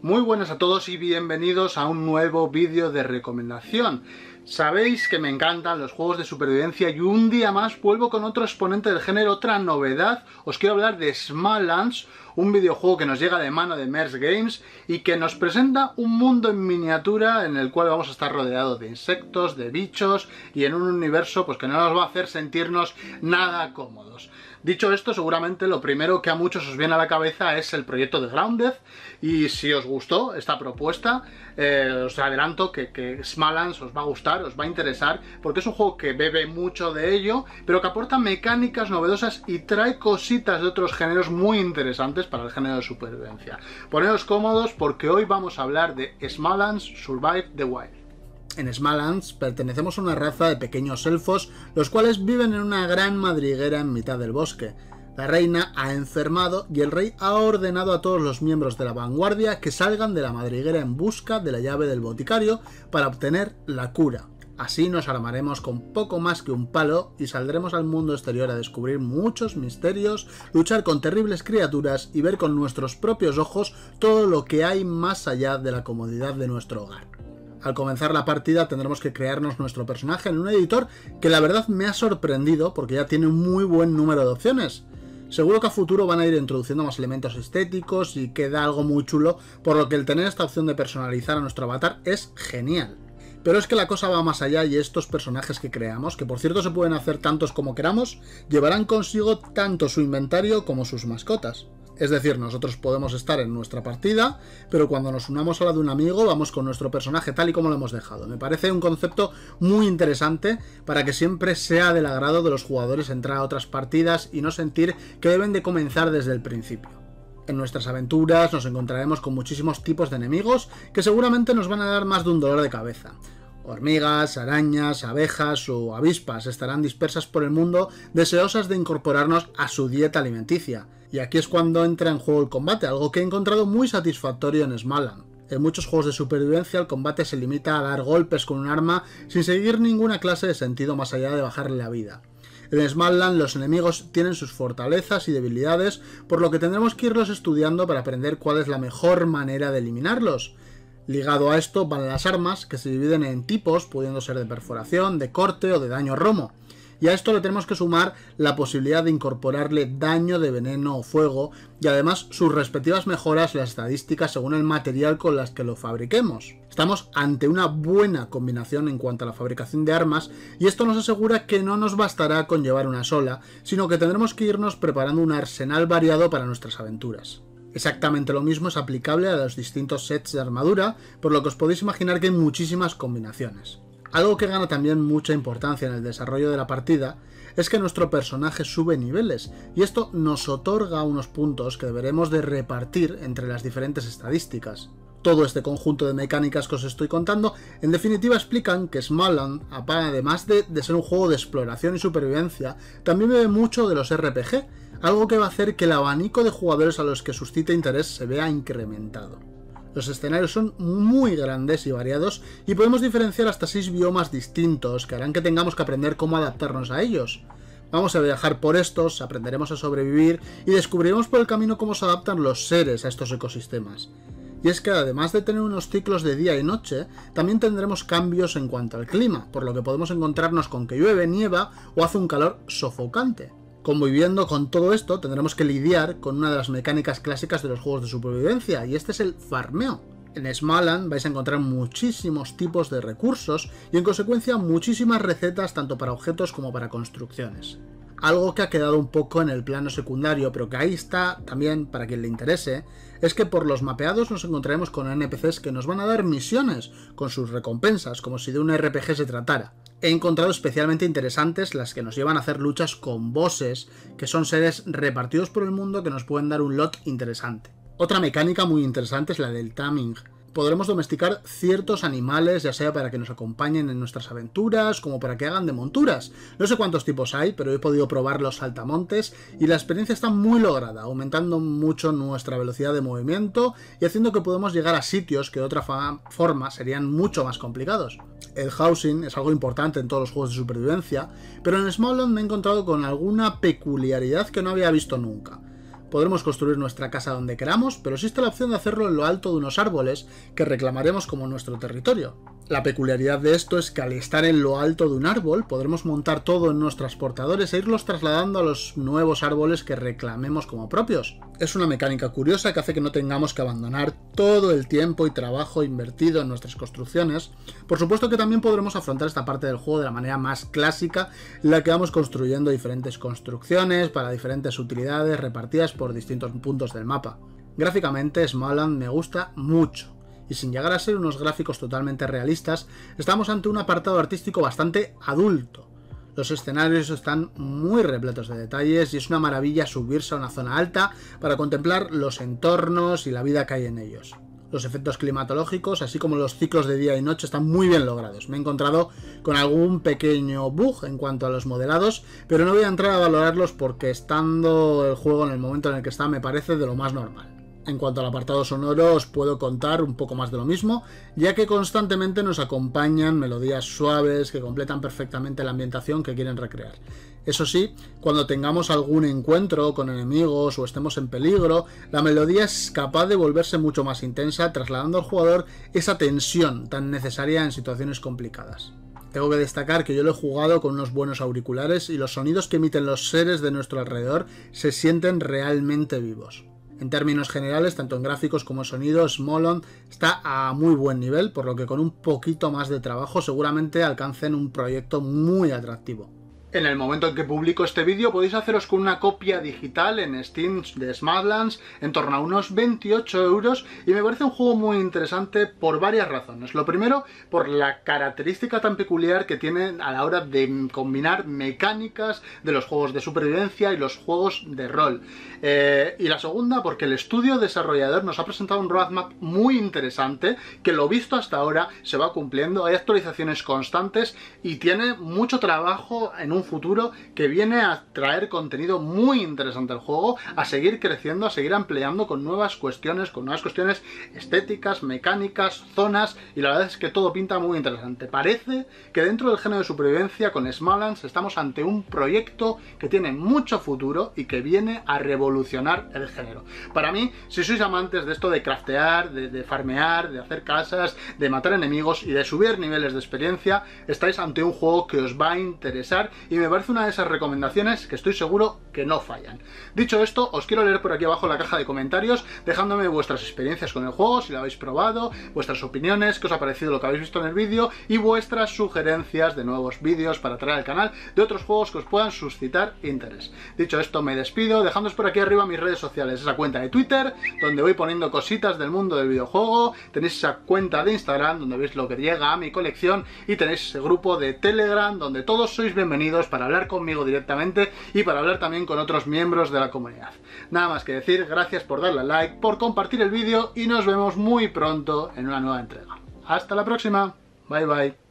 Muy buenas a todos y bienvenidos a un nuevo vídeo de recomendación. Sabéis que me encantan los juegos de supervivencia y un día más vuelvo con otro exponente del género, otra novedad. Os quiero hablar de Smalllands, un videojuego que nos llega de mano de Merge Games y que nos presenta un mundo en miniatura en el cual vamos a estar rodeados de insectos, de bichos y en un universo pues que no nos va a hacer sentirnos nada cómodos. Dicho esto, seguramente lo primero que a muchos os viene a la cabeza es el proyecto de Grounded y si os gustó esta propuesta, eh, os adelanto que, que os va a gustar os va a interesar, porque es un juego que bebe mucho de ello, pero que aporta mecánicas novedosas y trae cositas de otros géneros muy interesantes para el género de supervivencia. Poneos cómodos porque hoy vamos a hablar de Smalllands Survive the Wild. En Smalllands pertenecemos a una raza de pequeños elfos, los cuales viven en una gran madriguera en mitad del bosque. La reina ha enfermado y el rey ha ordenado a todos los miembros de la vanguardia que salgan de la madriguera en busca de la llave del boticario para obtener la cura. Así nos armaremos con poco más que un palo y saldremos al mundo exterior a descubrir muchos misterios, luchar con terribles criaturas y ver con nuestros propios ojos todo lo que hay más allá de la comodidad de nuestro hogar. Al comenzar la partida tendremos que crearnos nuestro personaje en un editor que la verdad me ha sorprendido porque ya tiene un muy buen número de opciones. Seguro que a futuro van a ir introduciendo más elementos estéticos y queda algo muy chulo, por lo que el tener esta opción de personalizar a nuestro avatar es genial. Pero es que la cosa va más allá y estos personajes que creamos, que por cierto se pueden hacer tantos como queramos, llevarán consigo tanto su inventario como sus mascotas. Es decir, nosotros podemos estar en nuestra partida, pero cuando nos unamos a la de un amigo vamos con nuestro personaje tal y como lo hemos dejado. Me parece un concepto muy interesante para que siempre sea del agrado de los jugadores entrar a otras partidas y no sentir que deben de comenzar desde el principio. En nuestras aventuras nos encontraremos con muchísimos tipos de enemigos que seguramente nos van a dar más de un dolor de cabeza. Hormigas, arañas, abejas o avispas estarán dispersas por el mundo deseosas de incorporarnos a su dieta alimenticia. Y aquí es cuando entra en juego el combate, algo que he encontrado muy satisfactorio en Smalan. En muchos juegos de supervivencia el combate se limita a dar golpes con un arma sin seguir ninguna clase de sentido más allá de bajarle la vida. En Smallland los enemigos tienen sus fortalezas y debilidades, por lo que tendremos que irlos estudiando para aprender cuál es la mejor manera de eliminarlos. Ligado a esto van las armas, que se dividen en tipos, pudiendo ser de perforación, de corte o de daño romo. Y a esto le tenemos que sumar la posibilidad de incorporarle daño de veneno o fuego y además sus respectivas mejoras las estadísticas según el material con las que lo fabriquemos. Estamos ante una buena combinación en cuanto a la fabricación de armas y esto nos asegura que no nos bastará con llevar una sola, sino que tendremos que irnos preparando un arsenal variado para nuestras aventuras. Exactamente lo mismo es aplicable a los distintos sets de armadura, por lo que os podéis imaginar que hay muchísimas combinaciones. Algo que gana también mucha importancia en el desarrollo de la partida es que nuestro personaje sube niveles, y esto nos otorga unos puntos que deberemos de repartir entre las diferentes estadísticas. Todo este conjunto de mecánicas que os estoy contando, en definitiva explican que Smallland además de, de ser un juego de exploración y supervivencia, también bebe mucho de los RPG, algo que va a hacer que el abanico de jugadores a los que suscita interés se vea incrementado. Los escenarios son muy grandes y variados y podemos diferenciar hasta 6 biomas distintos que harán que tengamos que aprender cómo adaptarnos a ellos. Vamos a viajar por estos, aprenderemos a sobrevivir y descubriremos por el camino cómo se adaptan los seres a estos ecosistemas. Y es que además de tener unos ciclos de día y noche, también tendremos cambios en cuanto al clima, por lo que podemos encontrarnos con que llueve, nieva o hace un calor sofocante. Conviviendo con todo esto, tendremos que lidiar con una de las mecánicas clásicas de los juegos de supervivencia, y este es el farmeo. En Smaland vais a encontrar muchísimos tipos de recursos y en consecuencia muchísimas recetas tanto para objetos como para construcciones. Algo que ha quedado un poco en el plano secundario, pero que ahí está también para quien le interese, es que por los mapeados nos encontraremos con NPCs que nos van a dar misiones con sus recompensas, como si de un RPG se tratara he encontrado especialmente interesantes las que nos llevan a hacer luchas con bosses, que son seres repartidos por el mundo que nos pueden dar un lot interesante. Otra mecánica muy interesante es la del Taming podremos domesticar ciertos animales, ya sea para que nos acompañen en nuestras aventuras, como para que hagan de monturas. No sé cuántos tipos hay, pero he podido probar los saltamontes y la experiencia está muy lograda, aumentando mucho nuestra velocidad de movimiento y haciendo que podamos llegar a sitios que de otra forma serían mucho más complicados. El housing es algo importante en todos los juegos de supervivencia, pero en Smallland me he encontrado con alguna peculiaridad que no había visto nunca. Podremos construir nuestra casa donde queramos, pero existe la opción de hacerlo en lo alto de unos árboles que reclamaremos como nuestro territorio. La peculiaridad de esto es que al estar en lo alto de un árbol podremos montar todo en nuestros transportadores e irlos trasladando a los nuevos árboles que reclamemos como propios. Es una mecánica curiosa que hace que no tengamos que abandonar todo el tiempo y trabajo invertido en nuestras construcciones. Por supuesto que también podremos afrontar esta parte del juego de la manera más clásica, la que vamos construyendo diferentes construcciones para diferentes utilidades repartidas por distintos puntos del mapa. Gráficamente Smallland me gusta mucho y sin llegar a ser unos gráficos totalmente realistas, estamos ante un apartado artístico bastante adulto. Los escenarios están muy repletos de detalles y es una maravilla subirse a una zona alta para contemplar los entornos y la vida que hay en ellos. Los efectos climatológicos, así como los ciclos de día y noche, están muy bien logrados. Me he encontrado con algún pequeño bug en cuanto a los modelados, pero no voy a entrar a valorarlos porque estando el juego en el momento en el que está me parece de lo más normal. En cuanto al apartado sonoro, os puedo contar un poco más de lo mismo, ya que constantemente nos acompañan melodías suaves que completan perfectamente la ambientación que quieren recrear. Eso sí, cuando tengamos algún encuentro con enemigos o estemos en peligro, la melodía es capaz de volverse mucho más intensa, trasladando al jugador esa tensión tan necesaria en situaciones complicadas. Tengo que destacar que yo lo he jugado con unos buenos auriculares y los sonidos que emiten los seres de nuestro alrededor se sienten realmente vivos. En términos generales, tanto en gráficos como en sonidos, Molon está a muy buen nivel, por lo que con un poquito más de trabajo seguramente alcancen un proyecto muy atractivo. En el momento en que publico este vídeo podéis haceros con una copia digital en Steam de Smartlands en torno a unos 28 euros y me parece un juego muy interesante por varias razones. Lo primero, por la característica tan peculiar que tiene a la hora de combinar mecánicas de los juegos de supervivencia y los juegos de rol. Eh, y la segunda, porque el estudio desarrollador nos ha presentado un roadmap muy interesante que lo visto hasta ahora se va cumpliendo, hay actualizaciones constantes y tiene mucho trabajo en un futuro que viene a traer contenido muy interesante al juego, a seguir creciendo, a seguir ampliando con nuevas cuestiones, con nuevas cuestiones estéticas, mecánicas, zonas, y la verdad es que todo pinta muy interesante. Parece que dentro del género de supervivencia con Smallands estamos ante un proyecto que tiene mucho futuro y que viene a revolucionar el género. Para mí, si sois amantes de esto de craftear, de, de farmear, de hacer casas, de matar enemigos y de subir niveles de experiencia, estáis ante un juego que os va a interesar y me parece una de esas recomendaciones que estoy seguro que no fallan. Dicho esto, os quiero leer por aquí abajo en la caja de comentarios, dejándome vuestras experiencias con el juego, si lo habéis probado, vuestras opiniones, qué os ha parecido lo que habéis visto en el vídeo y vuestras sugerencias de nuevos vídeos para traer al canal de otros juegos que os puedan suscitar interés. Dicho esto, me despido, dejándoos por aquí arriba mis redes sociales, esa cuenta de Twitter, donde voy poniendo cositas del mundo del videojuego, tenéis esa cuenta de Instagram, donde veis lo que llega a mi colección y tenéis ese grupo de Telegram, donde todos sois bienvenidos para hablar conmigo directamente y para hablar también con otros miembros de la comunidad. Nada más que decir, gracias por darle like, por compartir el vídeo y nos vemos muy pronto en una nueva entrega. Hasta la próxima, bye bye.